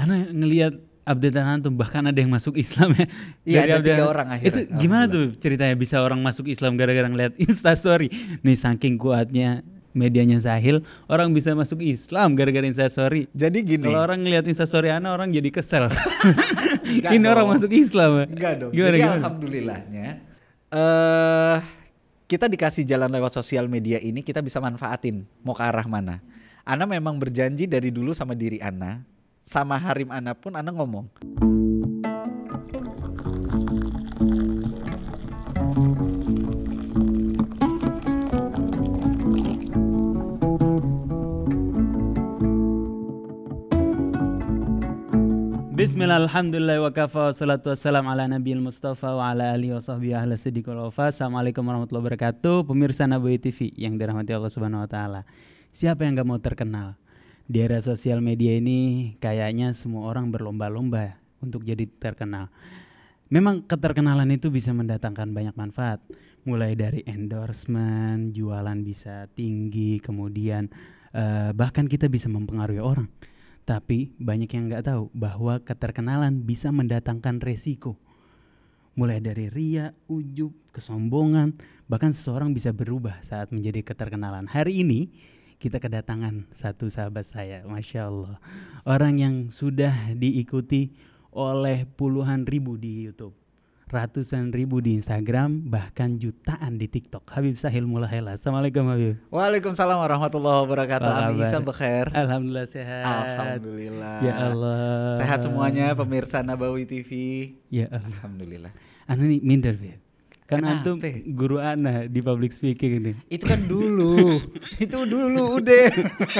Ana ngelihat updatean antum bahkan ada yang masuk Islam ya. Iya ada update, tiga orang akhirnya. Itu gimana tuh ceritanya bisa orang masuk Islam gara-gara ngeliat Insta story? Nih saking kuatnya medianya Sahil, orang bisa masuk Islam gara-gara Insta story. Jadi gini. Kalau orang ngeliat Insta story ana orang jadi kesel. Ini dong. orang masuk Islam. Enggak dong. Gimana, jadi gimana? alhamdulillahnya eh uh, kita dikasih jalan lewat sosial media ini kita bisa manfaatin mau ke arah mana. Ana memang berjanji dari dulu sama diri Ana sama Harim Ana pun Ana ngomong. Bismillahirrahmanirrahim alhamdulillah, wa kafa, salatu wassalam ala nabi mustafa wa ala alihi wa sahbihi ahla siddiqul wafa. Assalamualaikum warahmatullahi wabarakatuh. Pemirsa Nabi TV yang dirahmati Allah Subhanahu wa taala. Siapa yang gak mau terkenal? di era sosial media ini kayaknya semua orang berlomba-lomba untuk jadi terkenal. Memang keterkenalan itu bisa mendatangkan banyak manfaat, mulai dari endorsement, jualan bisa tinggi, kemudian uh, bahkan kita bisa mempengaruhi orang. Tapi banyak yang nggak tahu bahwa keterkenalan bisa mendatangkan resiko. Mulai dari ria, ujub, kesombongan, bahkan seseorang bisa berubah saat menjadi keterkenalan. Hari ini kita kedatangan satu sahabat saya, masya Allah, orang yang sudah diikuti oleh puluhan ribu di YouTube, ratusan ribu di Instagram, bahkan jutaan di TikTok. Habib Sahil Mulahela, assalamualaikum Habib. Waalaikumsalam warahmatullahi wabarakatuh. Alhamdulillah. Alhamdulillah sehat. Alhamdulillah. Ya Allah. Sehat semuanya pemirsa Nabawi TV. Ya Allah. Alhamdulillah. Anu nih minder Habib Kan antum guru ana di public speaking ini. Itu kan dulu. itu dulu udah.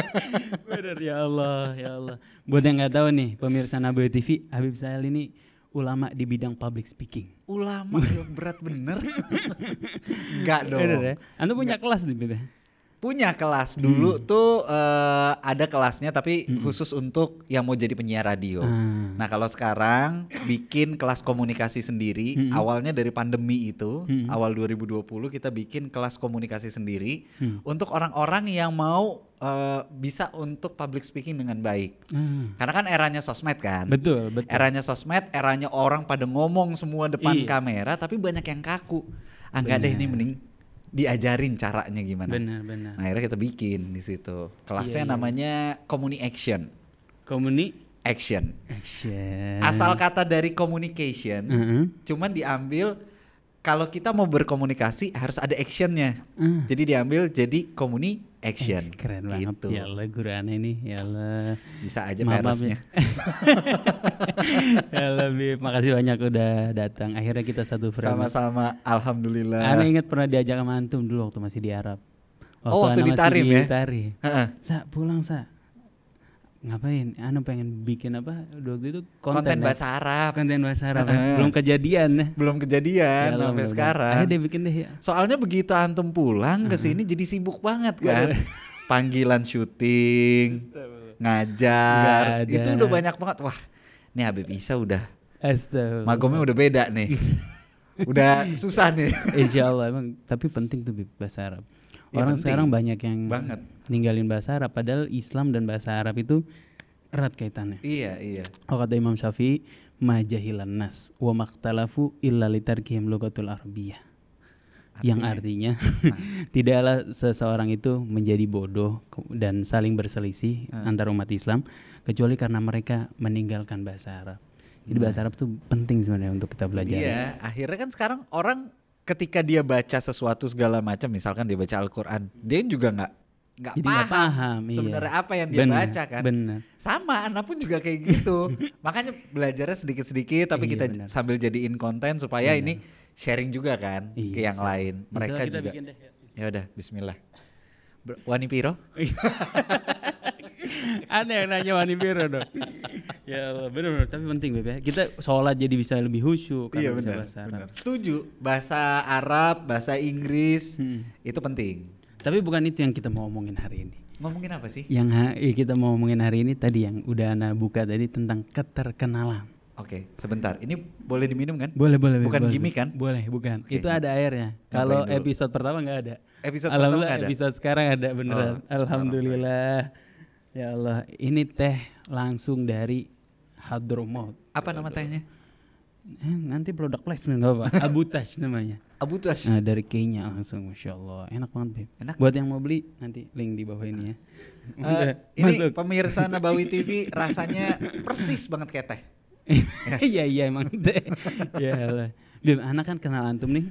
Bener ya Allah, ya Allah. Buat yang nggak tahu nih, pemirsa Nabawi TV, Habib Sahel ini ulama di bidang public speaking. Ulama ya, berat bener. Enggak ya? dong. ya? Antum punya gak. kelas nih, Bebe. Ya? Punya kelas dulu hmm. tuh uh, ada kelasnya tapi hmm. khusus untuk yang mau jadi penyiar radio. Hmm. Nah kalau sekarang bikin kelas komunikasi sendiri. Hmm. Awalnya dari pandemi itu hmm. awal 2020 kita bikin kelas komunikasi sendiri hmm. untuk orang-orang yang mau uh, bisa untuk public speaking dengan baik. Hmm. Karena kan eranya sosmed kan. Betul betul. Eranya sosmed, eranya orang pada ngomong semua depan Iyi. kamera tapi banyak yang kaku. Ah deh ini iya. mending diajarin caranya gimana. Benar, benar. Nah, akhirnya kita bikin di situ. Kelasnya iya, iya. namanya Komuni Action. Komuni Action. Action. Asal kata dari communication, mm -hmm. cuman diambil kalau kita mau berkomunikasi harus ada actionnya. Mm. Jadi diambil jadi komuni action. Eh, keren gitu. banget. Gitu. Ya Allah aneh ini, ya Allah. Bisa aja meresnya. ya lebih makasih banyak udah datang. Akhirnya kita satu frame. Sama-sama, alhamdulillah. Aneh ingat pernah diajak sama antum dulu waktu masih di Arab. Waktu oh, waktu di Tarim ya. Di Tarim. Sa, pulang Sa ngapain? Anu pengen bikin apa? Waktu itu konten, konten ya? bahasa Arab. Konten bahasa Arab. Ya? Belum kejadian Belum kejadian ya, sampai belum, sekarang. Ayo dia bikin deh ya. Soalnya begitu antum pulang ke sini jadi sibuk banget kan. Panggilan syuting, ngajar, itu udah banyak banget. Wah, ini Habib Isa udah Astagfirullah. Magomnya udah beda nih. udah susah nih. Insya Allah emang tapi penting tuh bahasa Arab. Iya, orang ya, sekarang banyak yang banget ninggalin bahasa Arab padahal Islam dan bahasa Arab itu erat kaitannya iya iya oh kata Imam Syafi'i majahilan nas wa maktalafu illa litarkihim lugatul arabiyah yang artinya ah. tidaklah seseorang itu menjadi bodoh dan saling berselisih hmm. antar umat Islam kecuali karena mereka meninggalkan bahasa Arab. Jadi nah. bahasa Arab itu penting sebenarnya untuk kita belajar. Iya, akhirnya kan sekarang orang ketika dia baca sesuatu segala macam misalkan dia baca Al-Qur'an dia juga nggak nggak paham, paham iya. sebenarnya iya. apa yang dia bener, baca kan bener. sama anak pun juga kayak gitu makanya belajarnya sedikit sedikit tapi iya, kita bener. sambil jadiin konten supaya bener. Iya. ini sharing juga kan iya, ke yang lain mereka kita juga ya. ya udah Bismillah Wanipiro Wani Piro ada yang nanya Wani Piro dong ya benar-benar tapi penting Beb ya. Kita sholat jadi bisa lebih khusyuk iya, benar, bahasa Arab. Setuju. Bahasa Arab, bahasa Inggris hmm. itu penting. Tapi bukan itu yang kita mau omongin hari ini. Ngomongin apa sih? Yang ha eh, kita mau ngomongin hari ini tadi yang udah Ana buka tadi tentang keterkenalan. Oke, okay, sebentar. Ini boleh diminum kan? Boleh, boleh. Bukan boleh, gimmick kan? Boleh, bukan. Okay. Itu ada airnya. Kalau episode pertama nggak ada. Episode Alhamdulillah pertama ada. episode sekarang ada beneran. Oh, Alhamdulillah. Ya Allah, ini teh langsung dari Hadromaut. Apa nama tanya? Eh, nanti produk placement gak apa Abutash namanya Abutash nah, dari Kenya langsung Masya Allah enak banget Beb enak. buat yang mau beli nanti link di bawah ini ya uh, ini masuk. pemirsa Nabawi TV rasanya persis banget kayak teh iya iya emang teh ya lah Beb anak kan kenal antum nih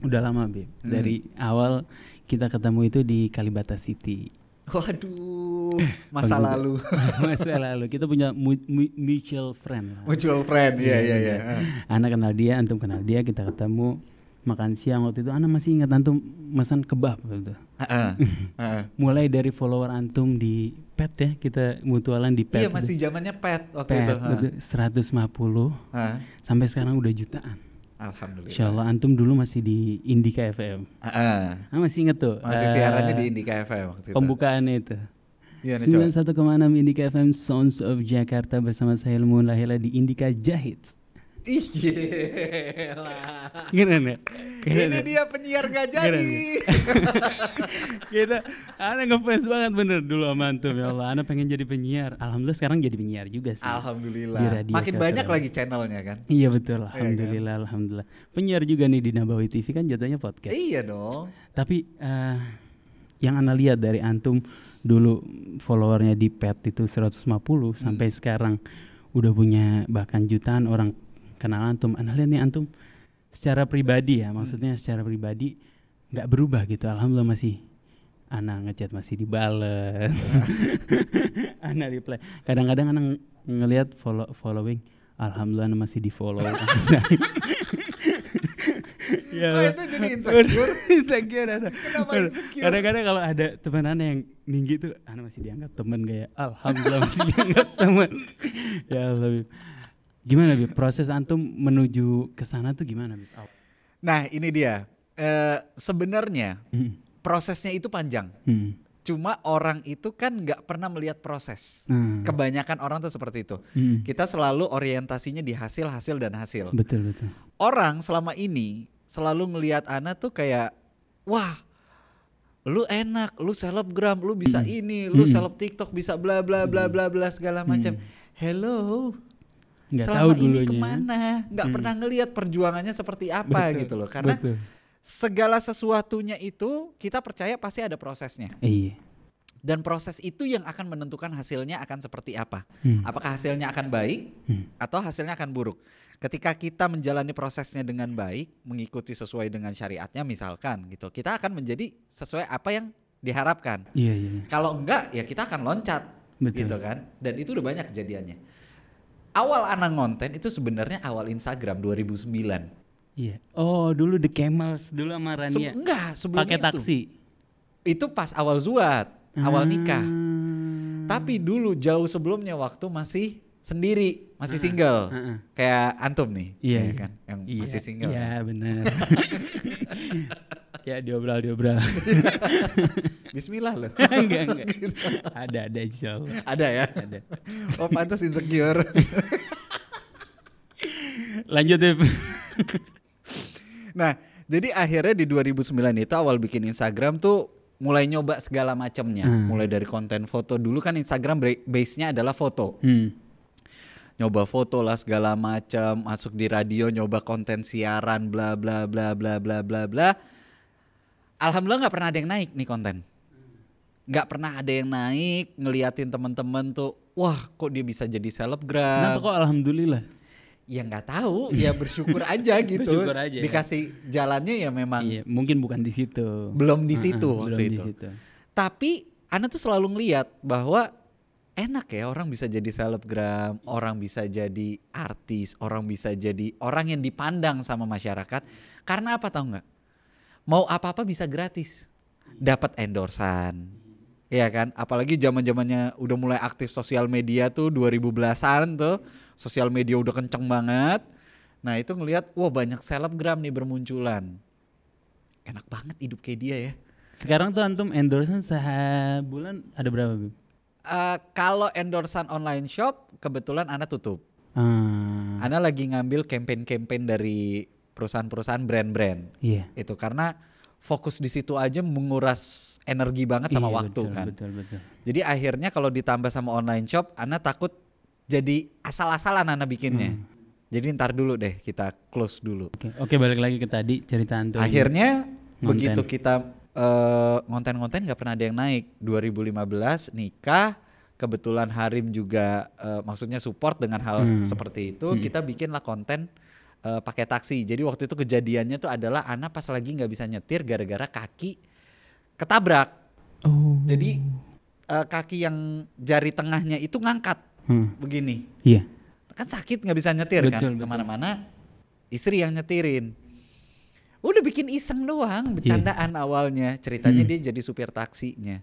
udah lama Beb hmm. dari hmm. awal kita ketemu itu di Kalibata City Waduh, masa lalu. masa lalu. Kita punya mu mu mutual friend. Lah. Mutual friend, iya iya iya. iya. iya. Ah. Anak kenal dia, antum kenal dia, kita ketemu makan siang waktu itu. Anak masih ingat antum pesan kebab gitu. Uh, uh. Mulai dari follower antum di pet ya, kita mutualan di pet. Iya, masih zamannya pet waktu pet, itu. Ah. Seratus lima puluh ah. sampai sekarang udah jutaan. Alhamdulillah. Insya Allah antum dulu masih di Indika FM. Uh, ah, masih inget tuh. Masih uh, siarannya di Indika FM waktu itu. Pembukaan itu. Iya, sembilan satu koma enam Indika FM Sounds of Jakarta bersama saya Ilmu Lahila di Indika Jahits. Ih, iya. Gini nih. Gini Ini dia penyiar gak jadi. Kita, Ana ngefans banget bener dulu sama Antum ya Allah. Ana pengen jadi penyiar. Alhamdulillah sekarang jadi penyiar juga sih. Alhamdulillah. radio Makin banyak lagi channelnya kan. Iya betul. Alhamdulillah, iya, kan? alhamdulillah. Penyiar juga nih di Nabawi TV kan jatuhnya podcast. Iya dong. Tapi uh, yang Ana lihat dari Antum dulu followernya di pet itu 150 hmm. sampai sekarang udah punya bahkan jutaan orang kenal antum anak lihat nih antum secara pribadi ya maksudnya hmm. secara pribadi nggak berubah gitu alhamdulillah masih anak ngechat masih dibales Anak reply kadang-kadang anak ngelihat follow following alhamdulillah anak masih di follow ya oh, itu jadi insecure? insecure Kadang-kadang kalau ada teman anak yang tinggi tuh anak masih dianggap teman kayak alhamdulillah masih dianggap teman. ya lebih. Gimana Bib? Proses antum menuju ke sana tuh gimana Bib? Nah, ini dia. E, sebenarnya hmm. prosesnya itu panjang. Hmm. Cuma orang itu kan nggak pernah melihat proses. Hmm. Kebanyakan orang tuh seperti itu. Hmm. Kita selalu orientasinya di hasil, hasil dan hasil. Betul, betul. Orang selama ini selalu melihat Ana tuh kayak wah lu enak, lu selebgram, lu bisa hmm. ini, lu hmm. seleb TikTok bisa bla bla bla hmm. bla bla segala macam. Hmm. Hello. Gak selama tahu ini kemana nggak hmm. pernah ngelihat perjuangannya seperti apa betul, gitu loh karena betul. segala sesuatunya itu kita percaya pasti ada prosesnya iya dan proses itu yang akan menentukan hasilnya akan seperti apa. Hmm. Apakah hasilnya akan baik hmm. atau hasilnya akan buruk? Ketika kita menjalani prosesnya dengan baik, mengikuti sesuai dengan syariatnya misalkan gitu, kita akan menjadi sesuai apa yang diharapkan. Iya, iya. iya. Kalau enggak ya kita akan loncat Betul. gitu kan. Dan itu udah banyak kejadiannya awal anak konten itu sebenarnya awal Instagram 2009. Iya. Oh, dulu The Camels dulu sama Rania. Se enggak, sebelum itu. Pakai taksi. Itu pas awal zuat, hmm. awal nikah. Ah. Tapi dulu jauh sebelumnya waktu masih sendiri, masih uh, single. Uh, uh. Kayak antum nih, iya yeah. Iya. kan? Yang yeah. masih single. Iya, yeah, kan? benar. ya diobral diobral Bismillah loh enggak enggak gitu. ada ada jauh. ada ya ada oh pantas insecure lanjut deh nah jadi akhirnya di 2009 itu awal bikin Instagram tuh mulai nyoba segala macamnya hmm. mulai dari konten foto dulu kan Instagram base nya adalah foto hmm nyoba foto lah segala macam, masuk di radio nyoba konten siaran bla bla bla bla bla bla bla alhamdulillah nggak pernah ada yang naik nih konten nggak pernah ada yang naik ngeliatin temen-temen tuh wah kok dia bisa jadi selebgram kenapa kok alhamdulillah ya nggak tahu ya bersyukur aja gitu bersyukur aja, ya. dikasih ya. jalannya ya memang iya, mungkin bukan di situ belum di situ uh -huh, waktu belum itu di situ. tapi Ana tuh selalu ngeliat bahwa enak ya orang bisa jadi selebgram orang bisa jadi artis orang bisa jadi orang yang dipandang sama masyarakat karena apa tau nggak mau apa-apa bisa gratis. Dapat endorsan. Iya kan? Apalagi zaman-zamannya udah mulai aktif sosial media tuh 2000 belasan tuh. Sosial media udah kenceng banget. Nah, itu ngelihat wah banyak selebgram nih bermunculan. Enak banget hidup kayak dia ya. Sekarang tuh antum endorsan sebulan ada berapa, Bim? Uh, eh, kalau endorsan online shop kebetulan anak tutup. Hmm. Ah. Anda lagi ngambil campaign-campaign dari perusahaan-perusahaan brand-brand yeah. itu karena fokus di situ aja menguras energi banget sama iya, waktu betul, kan betul, betul. jadi akhirnya kalau ditambah sama online shop Ana takut jadi asal-asalan Ana bikinnya hmm. jadi ntar dulu deh kita close dulu oke okay. balik lagi ke tadi cerita akhirnya ngonten. begitu kita ngonten eh, ngonten-ngonten nggak pernah ada yang naik 2015 nikah kebetulan Harim juga uh, maksudnya support dengan hal hmm. seperti itu hmm. kita bikinlah konten uh, pakai taksi. Jadi waktu itu kejadiannya tuh adalah Ana pas lagi nggak bisa nyetir gara-gara kaki ketabrak. Oh. Jadi uh, kaki yang jari tengahnya itu ngangkat hmm. begini. Iya. Kan sakit nggak bisa nyetir kan? betul, kan kemana-mana. Istri yang nyetirin. Udah bikin iseng doang, iya. bercandaan yeah. awalnya. Ceritanya hmm. dia jadi supir taksinya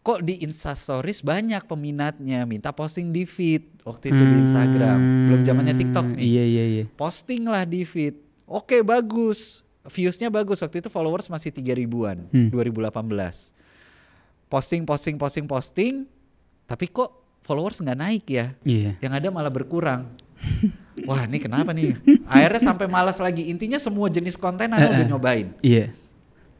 kok di instastories banyak peminatnya minta posting di feed waktu itu hmm, di Instagram belum zamannya TikTok nih iya iya iya posting lah di feed oke bagus viewsnya bagus waktu itu followers masih tiga ribuan hmm. 2018 posting posting posting posting tapi kok followers nggak naik ya yeah. yang ada malah berkurang wah ini kenapa nih akhirnya sampai malas lagi intinya semua jenis konten aku udah nyobain iya yeah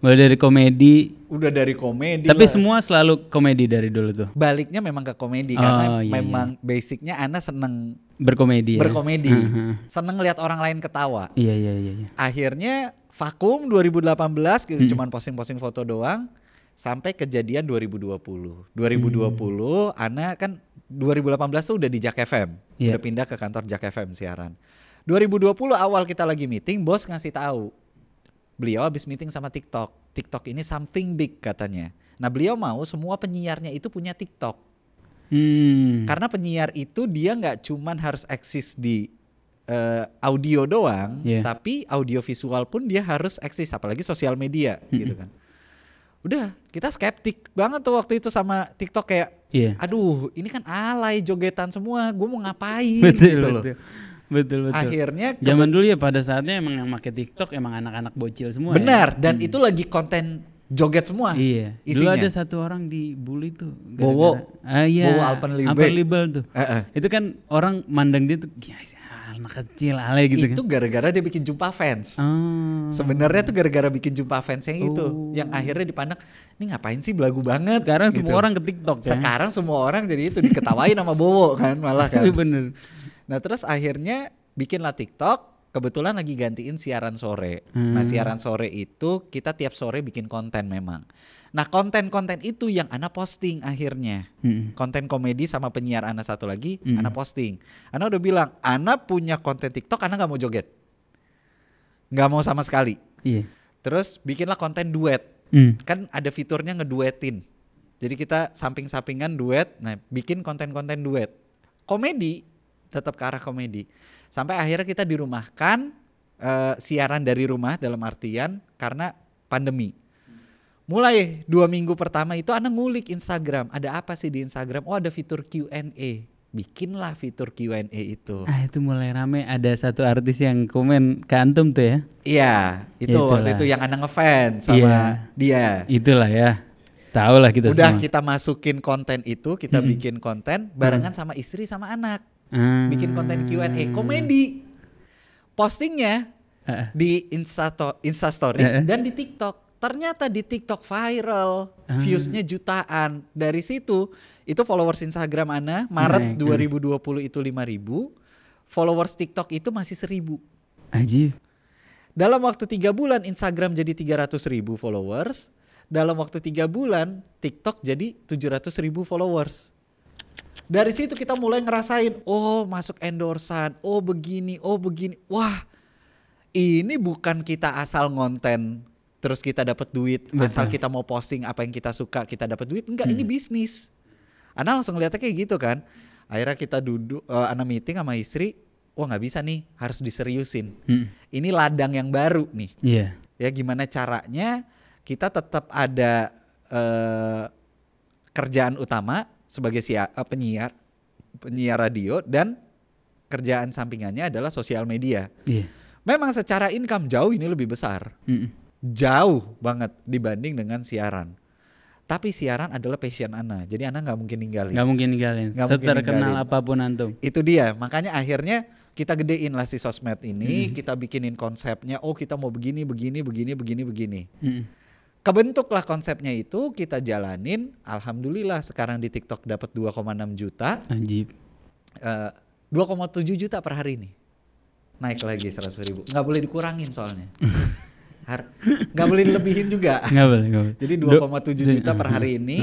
Mulai dari komedi. Udah dari komedi. Tapi lah. semua selalu komedi dari dulu tuh. Baliknya memang ke komedi oh, karena iya, iya, memang iya. basicnya Ana seneng berkomedi. Ya. Berkomedi. Ya? Seneng lihat orang lain ketawa. Iya iya iya. iya. Akhirnya vakum 2018 gitu hmm. cuman posting-posting foto doang sampai kejadian 2020. 2020 hmm. Ana kan 2018 tuh udah di Jak FM. Yeah. Udah pindah ke kantor Jak FM siaran. 2020 awal kita lagi meeting, bos ngasih tahu Beliau habis meeting sama TikTok. TikTok ini something big katanya. Nah, beliau mau semua penyiarnya itu punya TikTok. Hmm. Karena penyiar itu dia nggak cuman harus eksis di uh, audio doang, yeah. tapi audio visual pun dia harus eksis apalagi sosial media hmm. gitu kan. Udah, kita skeptik banget tuh waktu itu sama TikTok kayak yeah. aduh, ini kan alay jogetan semua, gue mau ngapain betul, gitu loh betul betul akhirnya zaman dulu ya pada saatnya emang yang pakai TikTok emang anak-anak bocil semua benar ya? dan hmm. itu lagi konten joget semua iya isinya. dulu ada satu orang dibully tuh gara -gara, Bowo ah, iya, Bowo Alpenlibe tuh uh -uh. itu kan orang mandang dia tuh anak kecil ale gitu itu kan. Itu gara-gara dia bikin jumpa fans. Oh. Sebenarnya tuh gara-gara bikin jumpa fans yang oh. itu yang akhirnya dipandang ini ngapain sih belagu banget. Sekarang gitu. semua orang ke TikTok ya. Sekarang semua orang jadi itu diketawain sama Bowo kan malah kan. Bener. Nah terus akhirnya bikinlah TikTok. Kebetulan lagi gantiin siaran sore. Nah, hmm. Nah siaran sore itu kita tiap sore bikin konten memang. Nah konten-konten itu yang Ana posting akhirnya. Hmm. Konten komedi sama penyiar Ana satu lagi, hmm. Ana posting. Ana udah bilang, Ana punya konten TikTok, Ana gak mau joget, Gak mau sama sekali. Iya. Terus bikinlah konten duet. Hmm. Kan ada fiturnya ngeduetin. Jadi kita samping-sampingan duet, nah bikin konten-konten duet. Komedi tetap ke arah komedi. Sampai akhirnya kita dirumahkan uh, siaran dari rumah dalam artian karena pandemi. Mulai dua minggu pertama itu Anda ngulik Instagram. Ada apa sih di Instagram? Oh ada fitur Q&A. Bikinlah fitur Q&A itu. Ah itu mulai rame. Ada satu artis yang komen ke Antum tuh ya? Iya itu Itulah. waktu itu yang anak ngefans sama iya. dia. Itulah ya. Tahu lah kita Udah semua. kita masukin konten itu, kita hmm. bikin konten barengan hmm. sama istri sama anak hmm. bikin konten Q&A hmm. komedi postingnya uh. di Insta Stories uh. dan di TikTok ternyata di TikTok viral uh. viewsnya jutaan dari situ itu followers Instagram Ana Maret Naik. 2020 itu 5000 followers TikTok itu masih 1000 Aji dalam waktu tiga bulan Instagram jadi 300 ribu followers dalam waktu tiga bulan TikTok jadi 700 ribu followers dari situ kita mulai ngerasain oh masuk endorsan oh begini oh begini wah ini bukan kita asal ngonten terus kita dapat duit Betul. asal kita mau posting apa yang kita suka kita dapat duit enggak hmm. ini bisnis Ana langsung lihatnya kayak gitu kan akhirnya kita duduk uh, Ana meeting sama istri wah nggak bisa nih harus diseriusin hmm. ini ladang yang baru nih yeah. ya gimana caranya kita tetap ada uh, kerjaan utama sebagai si eh, penyiar penyiar radio dan kerjaan sampingannya adalah sosial media. Yeah. Memang secara income jauh ini lebih besar. Mm -mm. Jauh banget dibanding dengan siaran. Tapi siaran adalah passion Ana. Jadi Ana nggak mungkin ninggalin. Nggak mungkin ninggalin. Gak Seterkenal mungkin ninggalin. apapun antum. Itu dia. Makanya akhirnya kita gedein lah si sosmed ini, mm -hmm. kita bikinin konsepnya. Oh, kita mau begini, begini, begini, begini, begini. Mm -hmm kebentuklah konsepnya itu kita jalanin alhamdulillah sekarang di TikTok dapat 2,6 juta anjib eh, uh, 2,7 juta per hari ini naik lagi 100 ribu nggak boleh dikurangin soalnya nggak boleh dilebihin juga nggak boleh, boleh. jadi 2,7 juta per hari ini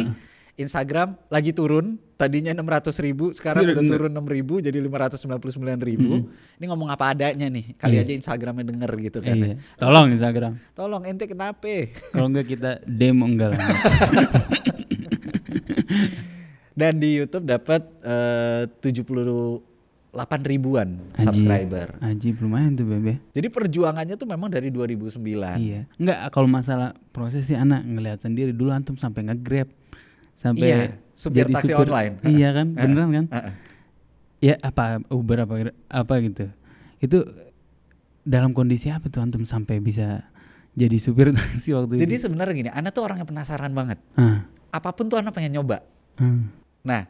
Instagram lagi turun, tadinya 600 ribu, sekarang iya, Bener. udah turun 6 ribu jadi 599 ribu. Hmm. Ini ngomong apa adanya nih, kali iya. aja Instagramnya denger gitu kan. Iya. Tolong Instagram. Tolong ente kenapa? Kalau enggak kita demo enggak lah. Dan di YouTube dapat uh, 70 8 ribuan Aji. subscriber. Aji, lumayan tuh Bebe. Ya. Jadi perjuangannya tuh memang dari 2009. Iya. Enggak kalau masalah proses sih anak ngelihat sendiri dulu antum sampai nge-grab sampai iya, supir jadi taksi supir, online. Iya kan, beneran kan? Ya apa Uber apa apa gitu. Itu dalam kondisi apa tuh antum sampai bisa jadi supir taksi waktu jadi itu? Jadi sebenarnya gini, anak tuh orang yang penasaran banget. Uh. Apapun tuh anak pengen nyoba. Uh. Nah,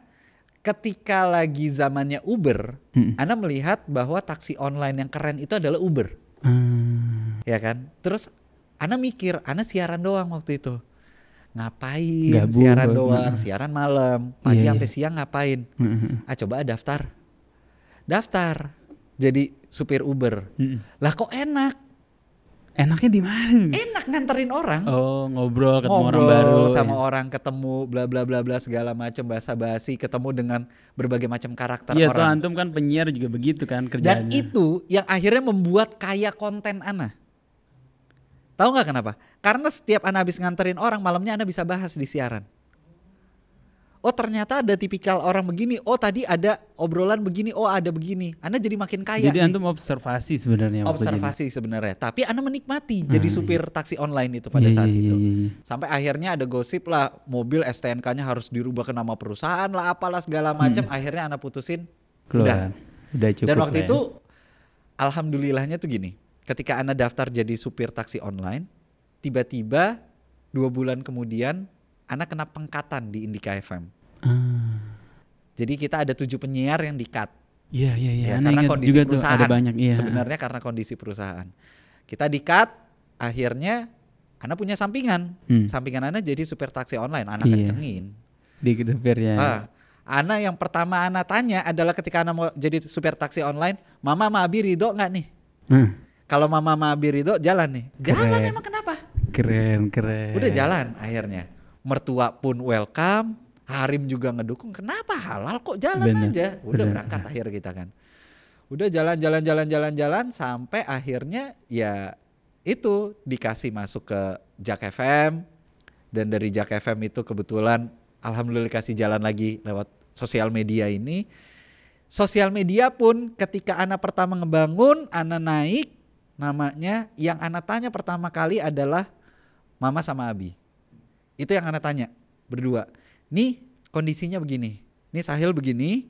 ketika lagi zamannya Uber, hmm. anak melihat bahwa taksi online yang keren itu adalah Uber. Uh. Ya kan? Terus Ana mikir, Ana siaran doang waktu itu ngapain Gabung, siaran doang nah. siaran malam pagi yeah, iya. sampai yeah. siang ngapain ah coba daftar daftar jadi supir Uber mm. lah kok enak enaknya di mana enak nganterin orang oh ngobrol ketemu ngobrol orang baru sama ya. orang ketemu bla bla bla bla segala macam bahasa basi ketemu dengan berbagai macam karakter ya orang iya antum kan penyiar juga begitu kan kerjanya dan itu yang akhirnya membuat kaya konten ana Tahu nggak kenapa? Karena setiap Anda habis nganterin orang malamnya Anda bisa bahas di siaran. Oh ternyata ada tipikal orang begini. Oh tadi ada obrolan begini. Oh ada begini. Anda jadi makin kaya. Jadi antum observasi sebenarnya. Observasi sebenarnya. Tapi Anda menikmati ah, jadi iya. supir taksi online itu pada iya, saat iya, itu. Sampai akhirnya ada gosip lah mobil STNK-nya harus dirubah ke nama perusahaan lah apalah segala hmm. macam. Hmm. Akhirnya Anda putusin. Keluar. Udah. Udah cukup. Dan waktu ya. itu alhamdulillahnya tuh gini ketika Anda daftar jadi supir taksi online, tiba-tiba dua bulan kemudian Anda kena pengkatan di Indika FM. Hmm. Ah. Jadi kita ada tujuh penyiar yang dikat. Iya iya iya. Ya, karena kondisi juga perusahaan. ada banyak. iya. Sebenarnya karena kondisi perusahaan. Kita dikat, akhirnya Anda punya sampingan. Hmm. Sampingan Anda jadi supir taksi online. Anda iya. kencengin. Di supir gitu, ya. Ah, Ana yang pertama Ana tanya adalah ketika Ana mau jadi supir taksi online, Mama mau Abi ridho nggak nih? Hmm. Kalau Mama Mabir itu jalan nih. Jalan emang kenapa? Keren, keren. Udah jalan akhirnya. Mertua pun welcome, Harim juga ngedukung. Kenapa halal kok jalan bener, aja? Udah bener. berangkat akhir kita kan. Udah jalan-jalan jalan-jalan jalan sampai akhirnya ya itu dikasih masuk ke Jack FM dan dari Jack FM itu kebetulan alhamdulillah kasih jalan lagi lewat sosial media ini. Sosial media pun ketika anak pertama ngebangun, anak naik, namanya yang anak tanya pertama kali adalah Mama sama Abi. Itu yang anak tanya berdua. Nih kondisinya begini, nih Sahil begini,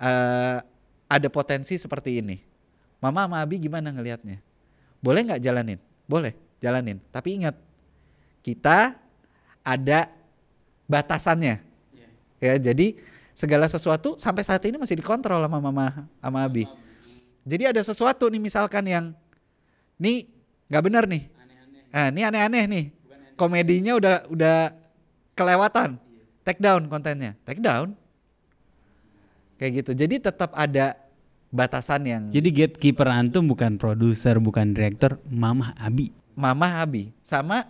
uh, ada potensi seperti ini. Mama sama Abi gimana ngelihatnya? Boleh nggak jalanin? Boleh, jalanin. Tapi ingat, kita ada batasannya. Iya. Ya, jadi segala sesuatu sampai saat ini masih dikontrol sama Mama sama Abi. Jadi ada sesuatu nih misalkan yang nih nggak benar nih. Aneh-aneh. Nah, eh, ini aneh-aneh nih. Aneh. Komedinya udah udah kelewatan. Iya. Take down kontennya. Take down. Kayak gitu. Jadi tetap ada batasan yang Jadi gatekeeper antum bukan produser, bukan direktur, Mamah Abi. Mamah Abi sama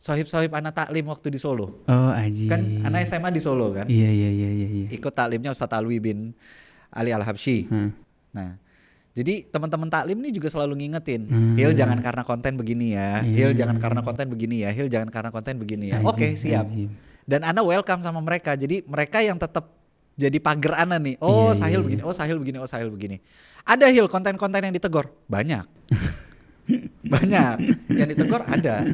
sohib-sohib anak taklim waktu di Solo. Oh, aji. Kan anak SMA di Solo kan? Iya, iya, iya, iya, iya. Ikut taklimnya Ustaz Alwi bin Ali Al Habsyi. Hmm. Nah, jadi teman-teman taklim ini juga selalu ngingetin, hmm. Hil jangan karena konten begini ya, yeah. Hil jangan karena konten begini ya, Hil jangan karena konten begini ya. Oke okay, siap. Dan Ana welcome sama mereka. Jadi mereka yang tetap jadi pagar Ana nih. Iya, oh yeah, Sahil iya. begini, oh Sahil begini, oh Sahil begini. Ada Hil konten-konten yang ditegor banyak, banyak yang ditegor ada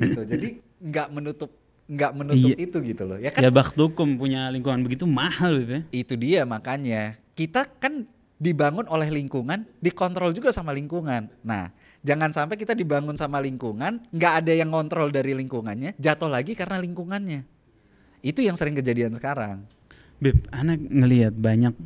gitu. Jadi nggak menutup nggak menutup iya. itu gitu loh ya kan ya bak punya lingkungan begitu mahal bebe. Ya. itu dia makanya kita kan dibangun oleh lingkungan, dikontrol juga sama lingkungan. Nah, jangan sampai kita dibangun sama lingkungan, nggak ada yang kontrol dari lingkungannya, jatuh lagi karena lingkungannya. Itu yang sering kejadian sekarang. Bib, anak ngelihat banyak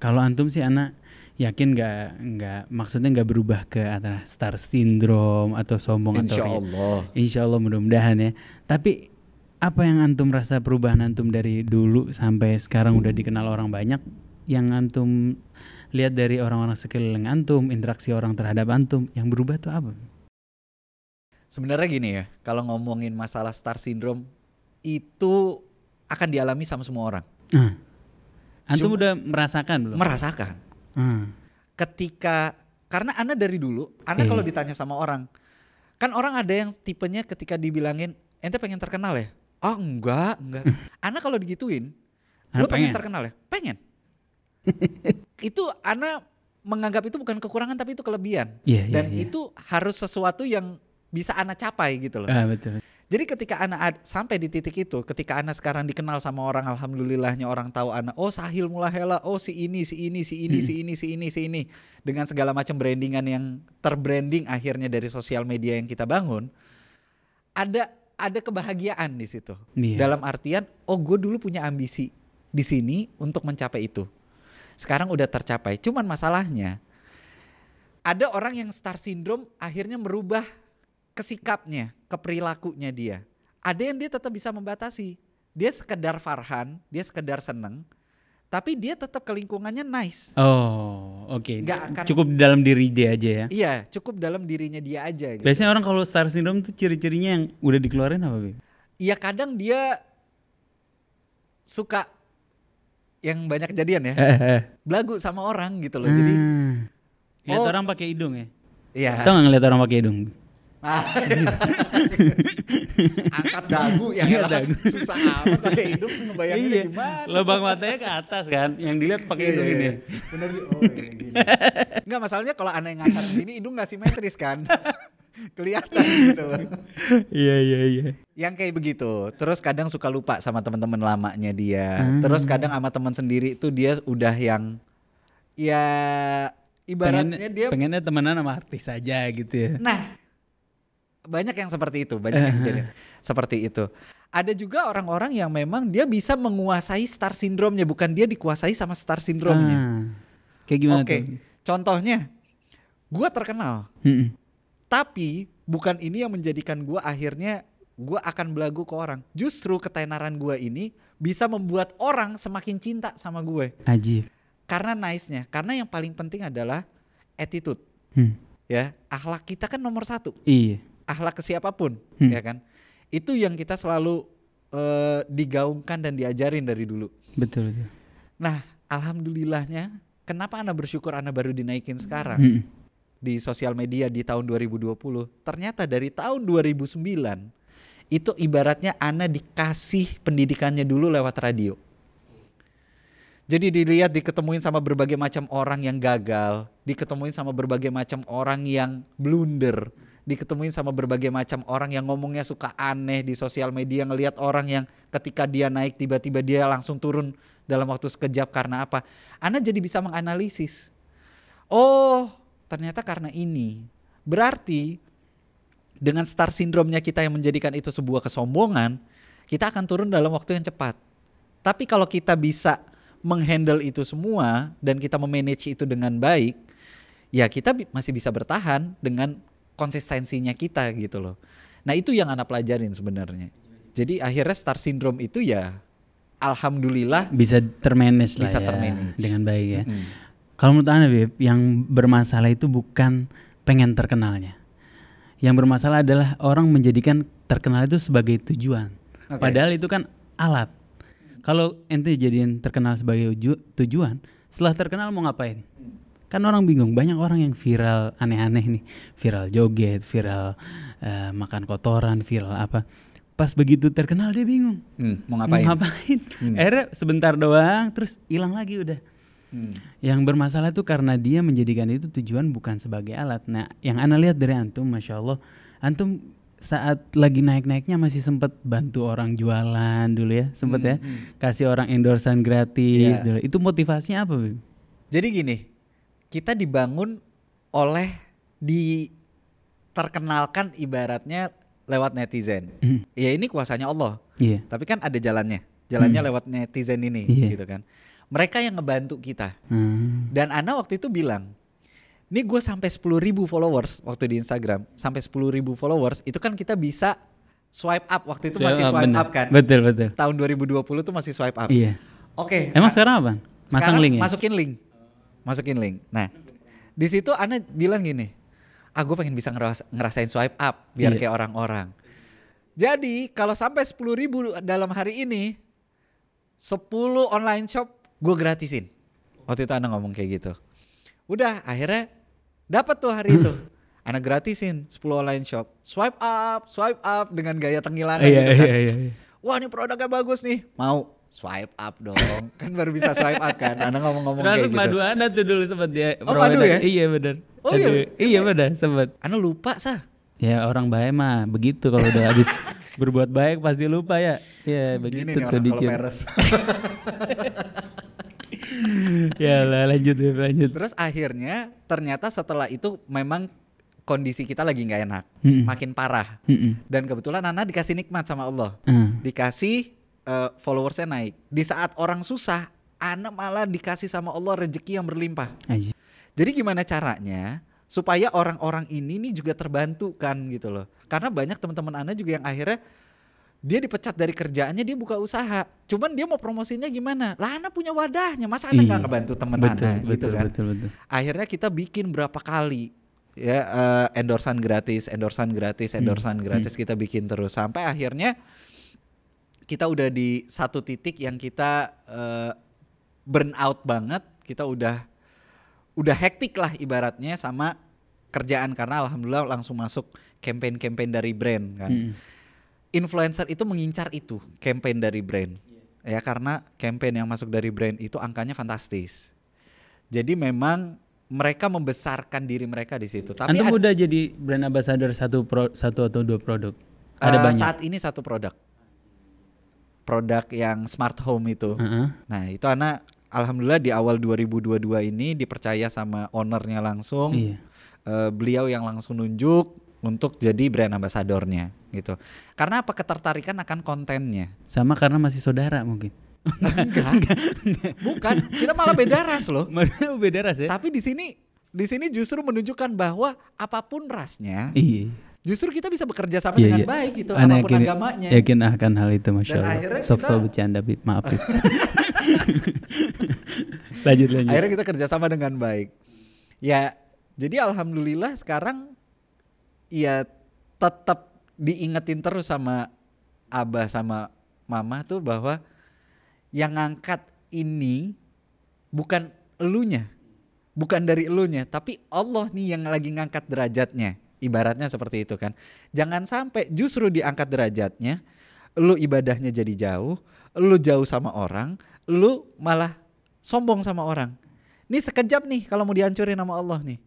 kalau antum sih anak yakin nggak nggak maksudnya nggak berubah ke antara star syndrome atau sombong insya atau Allah. Ya. insya Allah mudah-mudahan ya tapi apa yang antum rasa perubahan antum dari dulu sampai sekarang udah dikenal orang banyak yang antum lihat dari orang-orang sekeliling antum, interaksi orang terhadap antum, yang berubah tuh apa? Sebenarnya gini ya, kalau ngomongin masalah star syndrome itu akan dialami sama semua orang. Uh. Antum Cuma, udah merasakan belum? Merasakan. Uh. Ketika karena Anda dari dulu, Anda eh. kalau ditanya sama orang, kan orang ada yang tipenya ketika dibilangin ente pengen terkenal ya? Oh enggak, enggak. Anda kalau digituin, lu pengen. pengen terkenal ya? Pengen. itu Ana menganggap itu bukan kekurangan tapi itu kelebihan yeah, iya, dan yeah, itu harus sesuatu yang bisa Ana capai gitu loh. Ah, betul. Jadi ketika Ana sampai di titik itu, ketika Ana sekarang dikenal sama orang, alhamdulillahnya orang tahu Ana. Oh Sahil Mulahela, oh si ini, si ini, si ini, hmm. si ini, si ini, si ini, dengan segala macam brandingan yang terbranding akhirnya dari sosial media yang kita bangun, ada ada kebahagiaan di situ. Yeah. Dalam artian, oh gue dulu punya ambisi di sini untuk mencapai itu. Sekarang udah tercapai. Cuman masalahnya ada orang yang star syndrome akhirnya merubah kesikapnya, keperilakunya dia. Ada yang dia tetap bisa membatasi. Dia sekedar farhan, dia sekedar seneng, tapi dia tetap ke lingkungannya nice. Oh, oke. Okay. cukup dalam diri dia aja ya. Iya, cukup dalam dirinya dia aja. Gitu. Biasanya orang kalau star syndrome tuh ciri-cirinya yang udah dikeluarin apa, Iya kadang dia suka yang banyak kejadian ya. Eh, eh. Belagu sama orang gitu loh. Hmm. Jadi lihat oh, orang pakai hidung ya. Iya. Tahu nggak ngeliat orang pakai hidung? Ah. Angkat dagu yang iya, Angkat dagu. susah amat pakai hidung ngebayangin iya. gimana. Lubang matanya ke atas kan, yang dilihat pakai hidung iya, iya, ini. Bener. Oh, iya, Enggak masalahnya kalau aneh ngangkat ini hidung nggak simetris kan. kelihatan gitu Iya iya iya. Yang kayak begitu. Terus kadang suka lupa sama teman-teman lamanya dia. Hmm. Terus kadang sama teman sendiri itu dia udah yang ya ibaratnya pengen, dia pengennya temenan sama artis saja gitu ya. Nah, banyak yang seperti itu, banyak yang ah. jadi seperti itu. Ada juga orang-orang yang memang dia bisa menguasai star syndrome-nya, bukan dia dikuasai sama star syndrome-nya. Ah, kayak gimana Oke, okay. tuh? Contohnya, gue terkenal. -mm. Tapi bukan ini yang menjadikan gue akhirnya gue akan belagu ke orang. Justru ketenaran gue ini bisa membuat orang semakin cinta sama gue. Aji. Karena nice-nya. Karena yang paling penting adalah attitude. Hmm. Ya, akhlak kita kan nomor satu. Iya. Akhlak ke siapapun, hmm. ya kan. Itu yang kita selalu uh, digaungkan dan diajarin dari dulu. Betul. Nah, alhamdulillahnya, kenapa Anda bersyukur Anda baru dinaikin sekarang? Hmm di sosial media di tahun 2020. Ternyata dari tahun 2009 itu ibaratnya Ana dikasih pendidikannya dulu lewat radio. Jadi dilihat diketemuin sama berbagai macam orang yang gagal, diketemuin sama berbagai macam orang yang blunder, diketemuin sama berbagai macam orang yang ngomongnya suka aneh di sosial media, ngelihat orang yang ketika dia naik tiba-tiba dia langsung turun dalam waktu sekejap karena apa? Ana jadi bisa menganalisis. Oh, ternyata karena ini. Berarti dengan star syndrome-nya kita yang menjadikan itu sebuah kesombongan, kita akan turun dalam waktu yang cepat. Tapi kalau kita bisa menghandle itu semua dan kita memanage itu dengan baik, ya kita masih bisa bertahan dengan konsistensinya kita gitu loh. Nah itu yang anak pelajarin sebenarnya. Jadi akhirnya star syndrome itu ya alhamdulillah bisa termanage lah bisa ya termanage. dengan baik ya. -hmm. Kalau menurut Anda Beb, yang bermasalah itu bukan pengen terkenalnya. Yang bermasalah adalah orang menjadikan terkenal itu sebagai tujuan. Okay. Padahal itu kan alat. Kalau ente jadiin terkenal sebagai tujuan, setelah terkenal mau ngapain? Kan orang bingung, banyak orang yang viral aneh-aneh nih. Viral joget, viral uh, makan kotoran, viral apa pas begitu terkenal dia bingung hmm, mau ngapain, mau ngapain. Hmm. akhirnya sebentar doang terus hilang lagi udah Hmm. Yang bermasalah itu karena dia menjadikan itu tujuan bukan sebagai alat. Nah, yang Anda lihat dari antum, masya Allah, antum saat lagi naik-naiknya masih sempat bantu orang jualan dulu ya, sempat hmm, ya, hmm. kasih orang endorsan gratis. Yeah. Dulu. Itu motivasinya apa? Bim? Jadi gini, kita dibangun oleh diterkenalkan ibaratnya lewat netizen. Hmm. Ya ini kuasanya Allah. Yeah. Tapi kan ada jalannya, jalannya hmm. lewat netizen ini, yeah. gitu kan mereka yang ngebantu kita. Hmm. Dan Ana waktu itu bilang, ini gue sampai 10 ribu followers waktu di Instagram, sampai 10 ribu followers itu kan kita bisa swipe up waktu itu swipe masih swipe up, up kan? Betul betul. Tahun 2020 tuh masih swipe up. Iya. Oke. Okay, Emang sekarang apa? Masang link ya? Masukin link, masukin link. Nah, di situ Ana bilang gini, ah pengen bisa ngeras ngerasain swipe up biar iya. kayak orang-orang. Jadi kalau sampai 10 ribu dalam hari ini, 10 online shop gue gratisin waktu itu anak ngomong kayak gitu udah akhirnya dapat tuh hari itu anak gratisin 10 online shop swipe up swipe up dengan gaya tengilan iya, gitu iya, kan iya, iya, iya. wah ini produknya bagus nih mau swipe up dong kan baru bisa swipe up kan anak ngomong-ngomong kayak gitu madu anak tuh dulu sempat dia oh madu ya iya benar oh iya Aduh, iya, iya, iya. benar sempat anak lupa sah Ya orang baik mah begitu kalau udah habis berbuat baik pasti lupa ya. Ya begitu Gini nih tuh orang ya lah lanjut ya lanjut terus akhirnya ternyata setelah itu memang kondisi kita lagi nggak enak hmm. makin parah hmm. dan kebetulan Nana dikasih nikmat sama Allah mm. dikasih uh, followersnya naik di saat orang susah Ana malah dikasih sama Allah rezeki yang berlimpah Aji. jadi gimana caranya supaya orang-orang ini nih juga terbantukan gitu loh karena banyak teman-teman Ana juga yang akhirnya dia dipecat dari kerjaannya dia buka usaha cuman dia mau promosinya gimana lah anak punya wadahnya masa anak iya. nggak bantu temen betul, anak gitu betul, gitu kan betul, betul. akhirnya kita bikin berapa kali ya uh, endorsan gratis endorsan gratis hmm, endorsan hmm. gratis hmm. kita bikin terus sampai akhirnya kita udah di satu titik yang kita uh, burn out banget kita udah udah hektik lah ibaratnya sama kerjaan karena alhamdulillah langsung masuk campaign-campaign dari brand kan hmm influencer itu mengincar itu campaign dari brand iya. ya karena campaign yang masuk dari brand itu angkanya fantastis jadi memang mereka membesarkan diri mereka di situ. Tapi Antum udah jadi brand ambassador satu pro, satu atau dua produk? Ada uh, banyak. Saat ini satu produk. Produk yang smart home itu. Uh-huh. Nah, itu anak alhamdulillah di awal 2022 ini dipercaya sama ownernya langsung. Iya. Uh, beliau yang langsung nunjuk untuk jadi brand ambasadornya gitu. Karena apa ketertarikan akan kontennya. Sama karena masih saudara mungkin. Enggak. Bukan, kita malah beda ras loh. beda ras ya. Tapi di sini di sini justru menunjukkan bahwa apapun rasnya, iya. justru kita bisa bekerja sama iya, dengan iya. baik gitu, Ane apapun yakin, agamanya. Yakin akan hal itu, masya Allah. Soft kita... bercanda, maaf. Ya. lanjut lanjut. Akhirnya kita kerjasama dengan baik. Ya, jadi alhamdulillah sekarang ya tetap diingetin terus sama abah sama mama tuh bahwa yang ngangkat ini bukan elunya bukan dari elunya tapi Allah nih yang lagi ngangkat derajatnya ibaratnya seperti itu kan jangan sampai justru diangkat derajatnya lu ibadahnya jadi jauh lu jauh sama orang lu malah sombong sama orang ini sekejap nih kalau mau dihancurin sama Allah nih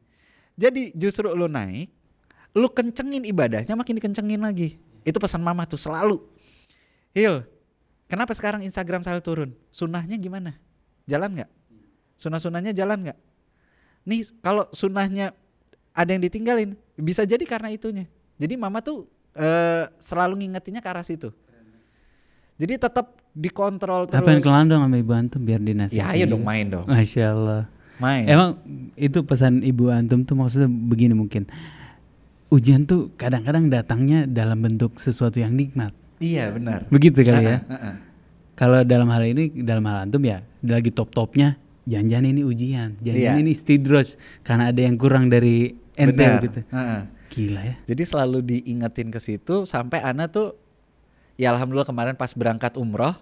jadi justru lu naik lu kencengin ibadahnya makin dikencengin lagi. Itu pesan mama tuh selalu. Hil, kenapa sekarang Instagram saya turun? Sunnahnya gimana? Jalan nggak? Sunnah-sunnahnya jalan nggak? Nih kalau sunnahnya ada yang ditinggalin, bisa jadi karena itunya. Jadi mama tuh uh, selalu ngingetinnya ke arah situ. Jadi tetap dikontrol terus. Tapi yang kelandang sama Ibu Antum biar dinasihati Ya ayo dong main dong. Masya Allah. Main. Emang itu pesan Ibu Antum tuh maksudnya begini mungkin ujian tuh kadang-kadang datangnya dalam bentuk sesuatu yang nikmat. Iya benar. Begitu kali ya. Kalau dalam hal ini dalam hal antum ya lagi top-topnya janjian ini ujian, janjian yeah. ini stidros karena ada yang kurang dari ente gitu. Uh, Gila ya. Jadi selalu diingetin ke situ sampai Ana tuh ya alhamdulillah kemarin pas berangkat umroh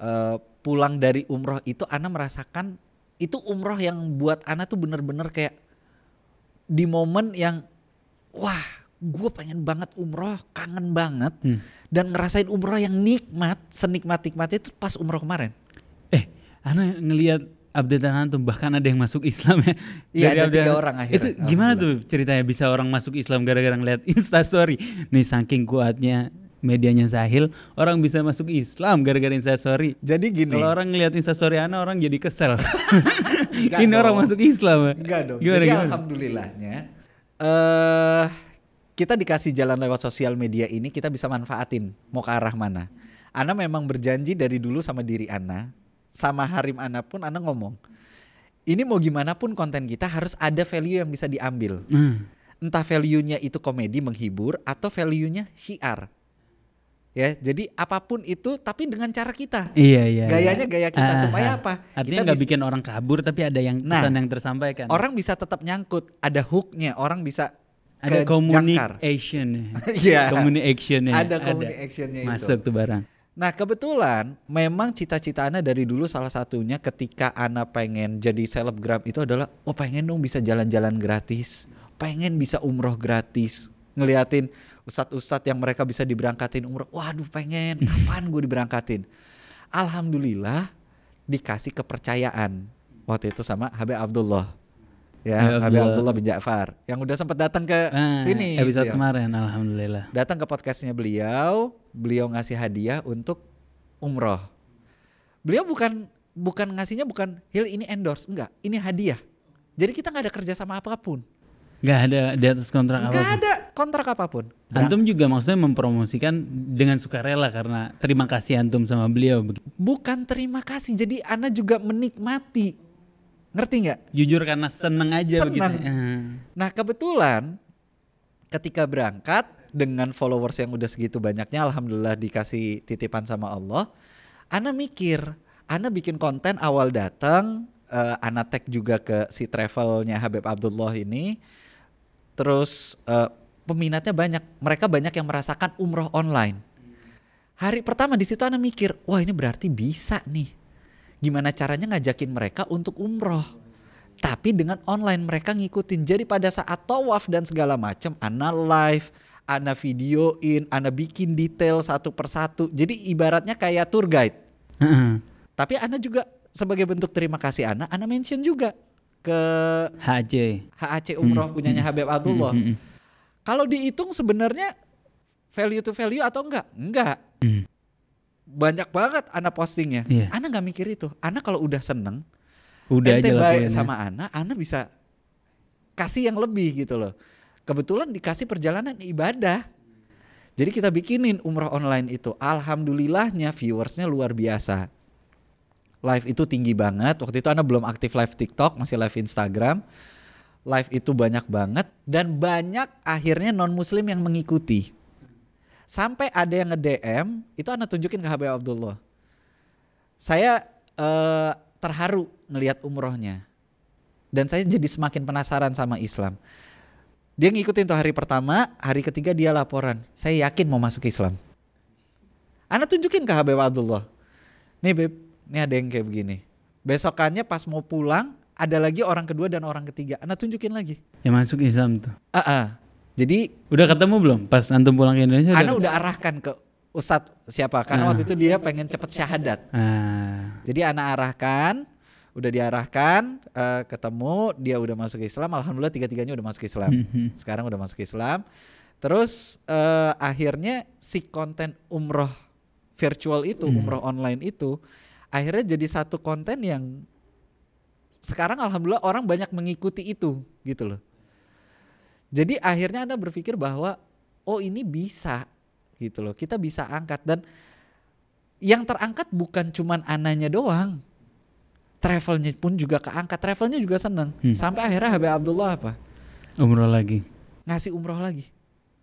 uh, pulang dari umroh itu Ana merasakan itu umroh yang buat Ana tuh bener-bener kayak di momen yang wah gue pengen banget umroh, kangen banget, hmm. dan ngerasain umroh yang nikmat, senikmat nikmatnya itu pas umroh kemarin. Eh, Ana ngelihat update antum bahkan ada yang masuk Islam ya. Iya ada update, tiga orang akhirnya. Itu gimana tuh ceritanya bisa orang masuk Islam gara-gara ngeliat instastory? Nih saking kuatnya medianya Sahil, orang bisa masuk Islam gara-gara instastory. Jadi gini. Kalau orang ngeliat instastory Ana orang jadi kesel. Ini orang masuk Islam. ya? Enggak dong. Gimana, jadi gimana? alhamdulillahnya uh, kita dikasih jalan lewat sosial media ini kita bisa manfaatin mau ke arah mana. Ana memang berjanji dari dulu sama diri Ana, sama Harim Ana pun Ana ngomong, ini mau gimana pun konten kita harus ada value yang bisa diambil. Mm. Entah value-nya itu komedi menghibur atau value-nya syiar ya jadi apapun itu tapi dengan cara kita iya iya, iya. gayanya iya. gaya kita Aha. Ah, supaya ah. apa artinya nggak bikin orang kabur tapi ada yang nah, pesan yang tersampaikan orang bisa tetap nyangkut ada hooknya orang bisa ada communication ya communication ada communicationnya itu masuk tuh barang Nah kebetulan memang cita-cita Ana dari dulu salah satunya ketika Ana pengen jadi selebgram itu adalah oh pengen dong bisa jalan-jalan gratis, pengen bisa umroh gratis, ngeliatin ustadz-ustadz yang mereka bisa diberangkatin umroh. Waduh pengen, kapan gue diberangkatin? Alhamdulillah dikasih kepercayaan waktu itu sama Habib Abdullah. Ya, ya Habib Abdullah. bin Ja'far yang udah sempat datang ke nah, sini. Episode gitu ya. kemarin alhamdulillah. Datang ke podcastnya beliau, beliau ngasih hadiah untuk umroh. Beliau bukan bukan ngasihnya bukan Hil ini endorse, enggak, ini hadiah. Jadi kita nggak ada kerja sama apapun. Nggak ada di atas kontrak apa? Nggak ada kontrak apapun. Antum juga maksudnya mempromosikan dengan sukarela karena terima kasih antum sama beliau. Bukan terima kasih, jadi Ana juga menikmati. Ngerti nggak? Jujur karena seneng aja seneng. begitu. Eh. Nah kebetulan ketika berangkat dengan followers yang udah segitu banyaknya, alhamdulillah dikasih titipan sama Allah. Ana mikir, Ana bikin konten awal datang, uh, Ana tag juga ke si travelnya Habib Abdullah ini. Terus uh, peminatnya banyak. Mereka banyak yang merasakan umroh online. Hari pertama di situ Ana mikir, wah ini berarti bisa nih. Gimana caranya ngajakin mereka untuk umroh. Tapi dengan online mereka ngikutin. Jadi pada saat tawaf dan segala macam, Ana live, Ana videoin, Ana bikin detail satu persatu. Jadi ibaratnya kayak tour guide. Tapi Ana juga sebagai bentuk terima kasih Ana, Ana mention juga ke HAC. HAC Umroh hmm punyanya Habib Abdullah. hmm kalau dihitung sebenarnya value to value atau enggak? Enggak. Hmm. Banyak banget anak postingnya. Yeah. Anak nggak mikir itu. Anak kalau udah seneng, udah ente aja baik sama anak, anak bisa kasih yang lebih gitu loh. Kebetulan dikasih perjalanan ibadah. Jadi kita bikinin umroh online itu. Alhamdulillahnya viewersnya luar biasa. Live itu tinggi banget. Waktu itu Ana belum aktif live TikTok, masih live Instagram live itu banyak banget dan banyak akhirnya non muslim yang mengikuti sampai ada yang nge-DM itu anda tunjukin ke HB Abdullah saya uh, terharu ngelihat umrohnya dan saya jadi semakin penasaran sama Islam dia ngikutin tuh hari pertama hari ketiga dia laporan saya yakin mau masuk Islam anda tunjukin ke HB Abdullah nih beb ini ada yang kayak begini besokannya pas mau pulang ada lagi orang kedua dan orang ketiga. Anda nah, tunjukin lagi. Yang masuk Islam tuh. Ah, uh -uh. jadi udah ketemu belum pas antum pulang ke Indonesia? Anda udah, udah arahkan ke ustad siapa? Karena uh. waktu ah. itu dia pengen cepet syahadat. Uh. Jadi anak arahkan, udah diarahkan, uh, ketemu, dia udah masuk Islam. Alhamdulillah tiga-tiganya udah masuk Islam. Mhm. Sekarang udah masuk Islam. Terus uh, akhirnya si konten umroh virtual itu, hmm. umroh online itu, akhirnya jadi satu konten yang sekarang alhamdulillah orang banyak mengikuti itu gitu loh. Jadi akhirnya Anda berpikir bahwa oh ini bisa gitu loh. Kita bisa angkat dan yang terangkat bukan cuman ananya doang. Travelnya pun juga keangkat, travelnya juga seneng. Hmm. Sampai akhirnya Habib Abdullah apa? Umroh lagi. Ngasih umroh lagi.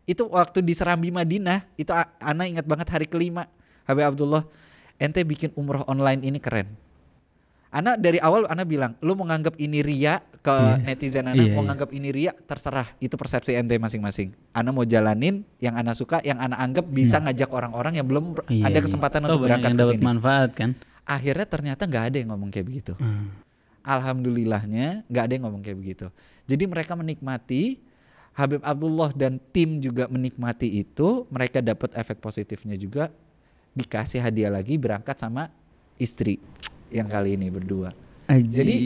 Itu waktu di Serambi Madinah, itu Ana ingat banget hari kelima Habib Abdullah. Ente bikin umroh online ini keren Ana dari awal Ana bilang, lu menganggap ini ria ke yeah. netizen Ana, yeah, mau yeah. Iya. ini ria terserah, itu persepsi ente masing-masing. Ana mau jalanin yang Ana suka, yang Ana anggap bisa yeah. ngajak orang-orang yang belum yeah, iya. ada kesempatan yeah. untuk berangkat ke sini. manfaat kan. Akhirnya ternyata nggak ada yang ngomong kayak begitu. Hmm. Alhamdulillahnya nggak ada yang ngomong kayak begitu. Jadi mereka menikmati Habib Abdullah dan tim juga menikmati itu, mereka dapat efek positifnya juga dikasih hadiah lagi berangkat sama istri yang kali ini berdua. Ajib. Jadi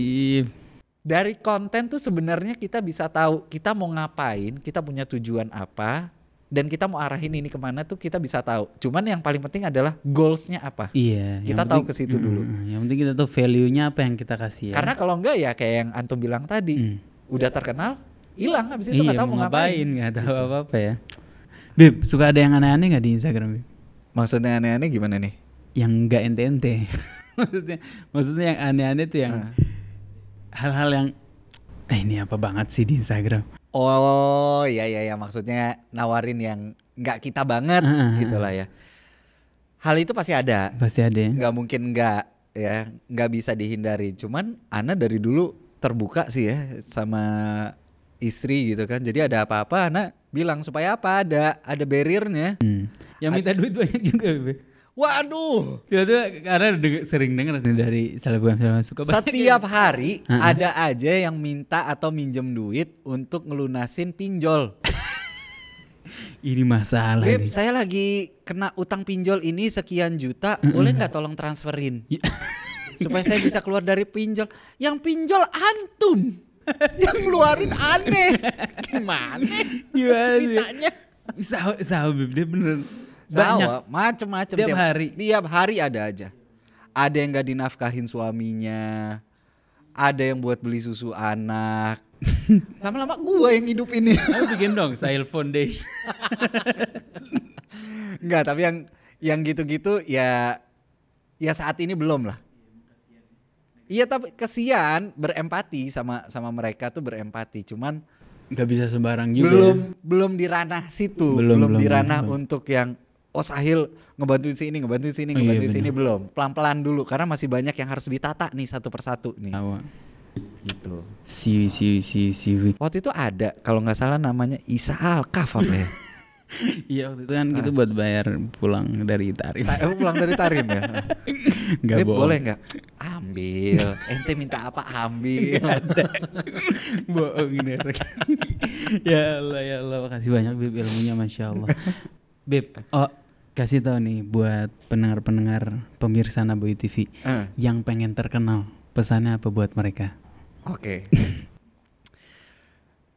dari konten tuh sebenarnya kita bisa tahu kita mau ngapain, kita punya tujuan apa, dan kita mau arahin ini kemana tuh kita bisa tahu. Cuman yang paling penting adalah goalsnya apa. Iya. Kita tahu ke situ mm, dulu. Yang penting kita tahu value-nya apa yang kita kasih. Ya. Karena kalau enggak ya kayak yang antum bilang tadi, mm. udah terkenal, hilang abis itu iya, tahu mau ngapain. Nggak tahu gitu. apa apa ya. Bib, suka ada yang aneh-aneh nggak di Instagram? Bib? Maksudnya aneh-aneh gimana nih? Yang nggak ente-ente maksudnya maksudnya yang aneh-aneh tuh yang ah. hal-hal uh. yang eh ini apa banget sih di Instagram oh ya ya ya maksudnya nawarin yang nggak kita banget uh, uh, gitulah ya hal itu pasti ada pasti ada ya. mungkin nggak ya nggak bisa dihindari cuman Ana dari dulu terbuka sih ya sama istri gitu kan jadi ada apa-apa Ana bilang supaya apa ada ada barriernya hmm. yang minta A duit banyak juga bebe. Waduh. Kita tuh karena sering dengar dari selebgram yang suka Setiap hari ada aja yang minta atau minjem duit untuk ngelunasin pinjol. ini masalah. Beb, saya lagi kena utang pinjol ini sekian juta, mm -hmm. boleh nggak tolong transferin ya. supaya saya bisa keluar dari pinjol? Yang pinjol antum, yang ngeluarin aneh, gimana? Gimana ceritanya? Sahab, sahab, dia bener banyak. Macem-macem. Tiap, tiap hari. Tiap hari ada aja. Ada yang gak dinafkahin suaminya. Ada yang buat beli susu anak. Lama-lama gue yang hidup ini. aku bikin dong sail Foundation. Enggak, tapi yang yang gitu-gitu ya ya saat ini belum lah. Iya tapi kesian berempati sama sama mereka tuh berempati cuman nggak bisa sembarang juga belum ya. belum di ranah situ belum belum, belum di ya. ranah untuk yang oh Sahil ngebantuin sini, ngebantuin sini, ngebantuin oh, iya, sini bener. belum. Pelan-pelan dulu karena masih banyak yang harus ditata nih satu persatu nih. Awa. Gitu. Siwi siwi siwi siwi. Waktu itu ada kalau nggak salah namanya Isa Alkaf apa ya? Iya waktu itu kan gitu ah. gitu buat bayar pulang dari Tarim. Ta eh, pulang dari Tarim ya. Gak eh, boleh nggak? Ambil. Ente minta apa? Ambil. Bohong ini. ya Allah ya Allah, makasih banyak Bib ilmunya masya Allah. Bib, oh, kasih tahu nih buat pendengar-pendengar pemirsa Naboy TV uh. Eh. yang pengen terkenal, pesannya apa buat mereka? Oke. Okay.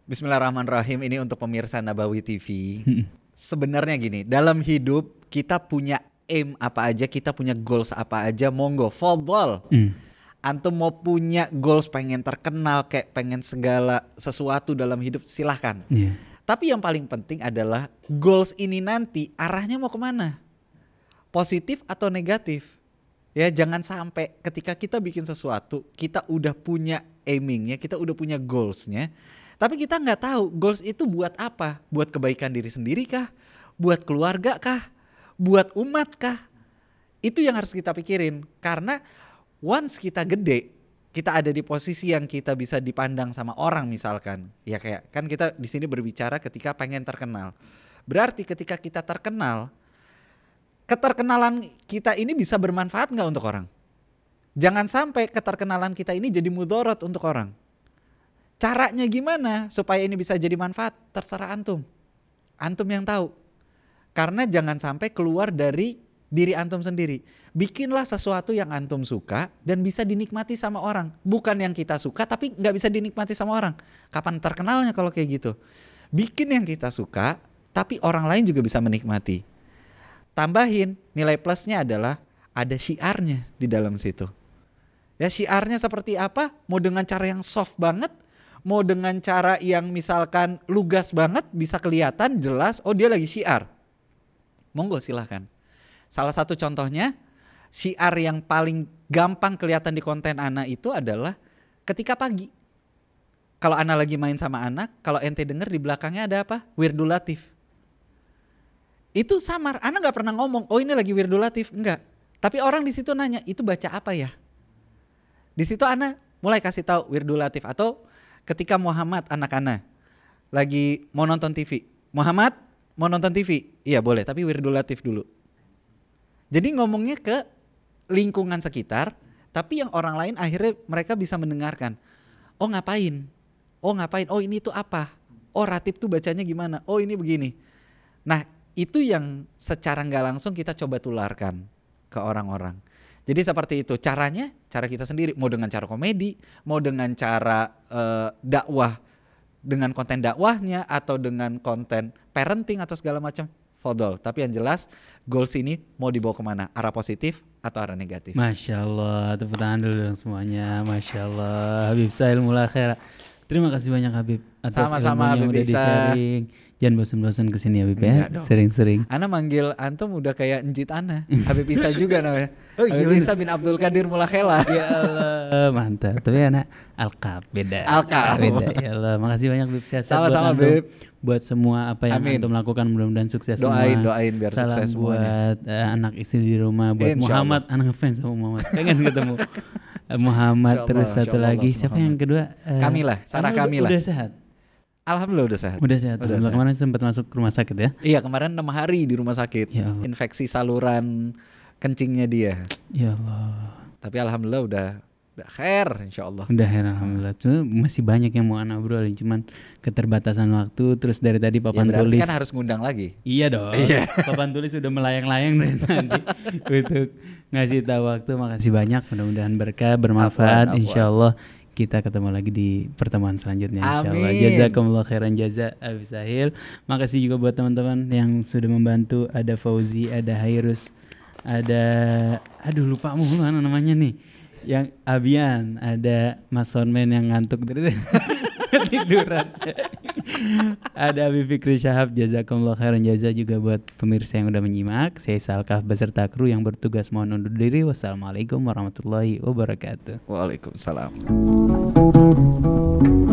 Bismillahirrahmanirrahim ini untuk pemirsa Nabawi TV. Sebenarnya gini, dalam hidup kita punya aim apa aja, kita punya goals apa aja, monggo football. Mm. Antum mau punya goals pengen terkenal kayak pengen segala sesuatu dalam hidup silahkan. Yeah tapi yang paling penting adalah goals ini nanti arahnya mau kemana? Positif atau negatif? Ya jangan sampai ketika kita bikin sesuatu kita udah punya aimingnya, kita udah punya goalsnya. Tapi kita nggak tahu goals itu buat apa? Buat kebaikan diri sendiri kah? Buat keluarga kah? Buat umat kah? Itu yang harus kita pikirin karena once kita gede kita ada di posisi yang kita bisa dipandang sama orang misalkan ya kayak kan kita di sini berbicara ketika pengen terkenal berarti ketika kita terkenal keterkenalan kita ini bisa bermanfaat nggak untuk orang jangan sampai keterkenalan kita ini jadi mudorot untuk orang caranya gimana supaya ini bisa jadi manfaat terserah antum antum yang tahu karena jangan sampai keluar dari diri antum sendiri bikinlah sesuatu yang antum suka dan bisa dinikmati sama orang. Bukan yang kita suka tapi nggak bisa dinikmati sama orang. Kapan terkenalnya kalau kayak gitu? Bikin yang kita suka tapi orang lain juga bisa menikmati. Tambahin nilai plusnya adalah ada syiarnya di dalam situ. Ya syiarnya seperti apa? Mau dengan cara yang soft banget mau dengan cara yang misalkan lugas banget bisa kelihatan jelas oh dia lagi syiar. Monggo silahkan. Salah satu contohnya Siar yang paling gampang kelihatan di konten Ana itu adalah ketika pagi. Kalau Ana lagi main sama anak, kalau ente denger di belakangnya ada apa? Wirdulatif. Itu samar. Ana gak pernah ngomong, oh ini lagi wirdulatif. Latif. Enggak. Tapi orang di situ nanya, itu baca apa ya? Di situ Ana mulai kasih tahu wirdulatif. atau ketika Muhammad anak Ana lagi mau nonton TV. Muhammad mau nonton TV? Iya boleh, tapi wirdulatif dulu. Jadi ngomongnya ke lingkungan sekitar, tapi yang orang lain akhirnya mereka bisa mendengarkan. Oh ngapain? Oh ngapain? Oh ini tuh apa? Oh ratib tuh bacanya gimana? Oh ini begini. Nah itu yang secara nggak langsung kita coba tularkan ke orang-orang. Jadi seperti itu caranya, cara kita sendiri mau dengan cara komedi, mau dengan cara uh, dakwah dengan konten dakwahnya atau dengan konten parenting atau segala macam Fodol. Tapi yang jelas goals ini mau dibawa kemana? Arah positif atau arah negatif? Masya Allah, tepuk tangan dulu dong semuanya. Masya Allah, Habib Sahil Mulakhir. Terima kasih banyak Habib atas Sama-sama, ilmunya Habib udah di sharing. Jangan bosan-bosan kesini Habib ya, sering-sering. Ana manggil antum udah kayak Njit Ana, Habib Isa juga namanya. Oh, iya, Habib Isa bin Abdul Qadir Mulakhela. ya Allah, mantap. Tapi Ana Alkab beda. Alkab beda. Ya Allah, makasih banyak Bib sehat Sama-sama Bib. Buat semua apa yang Amin. antum lakukan mudah-mudahan sukses doain, semua. Doain, doain biar Salam sukses semuanya. buat uh, anak istri di rumah, buat Insya Muhammad, anak fans sama Muhammad. Pengen ketemu. Muhammad Allah, terus satu Allah, lagi siapa Muhammad. yang kedua? Uh, eh, Kamila, Sarah Kamila. Udah sehat. Alhamdulillah udah sehat. Udah sehat. Udah sehat. Kemarin sempat masuk rumah sakit ya? Iya kemarin enam hari di rumah sakit. Ya Allah. Infeksi saluran kencingnya dia. Ya Allah. Tapi alhamdulillah udah udah her, insya Allah. Udah her, alhamdulillah. Cuma masih banyak yang mau anak bro, cuman keterbatasan waktu terus dari tadi ya, papan ya, tulis. kan harus ngundang lagi. Iya dong. Iya. papan tulis sudah melayang-layang dari tadi untuk ngasih tahu waktu. Makasih banyak. Mudah-mudahan berkah, bermanfaat insya Allah kita ketemu lagi di pertemuan selanjutnya Amin. insyaallah. Jazakumullah khairan jaza Abi Sahil. Makasih juga buat teman-teman yang sudah membantu ada Fauzi, ada Hairus, ada aduh lupa mulu mana namanya nih. Yang Abian, ada Mas Sonmen yang ngantuk dari ketiduran. Ada Abi Fikri Syahab, jazakumullah khairan jaza juga buat pemirsa yang udah menyimak. Saya Salkaf beserta kru yang bertugas mohon undur diri. Wassalamualaikum warahmatullahi wabarakatuh. Waalaikumsalam.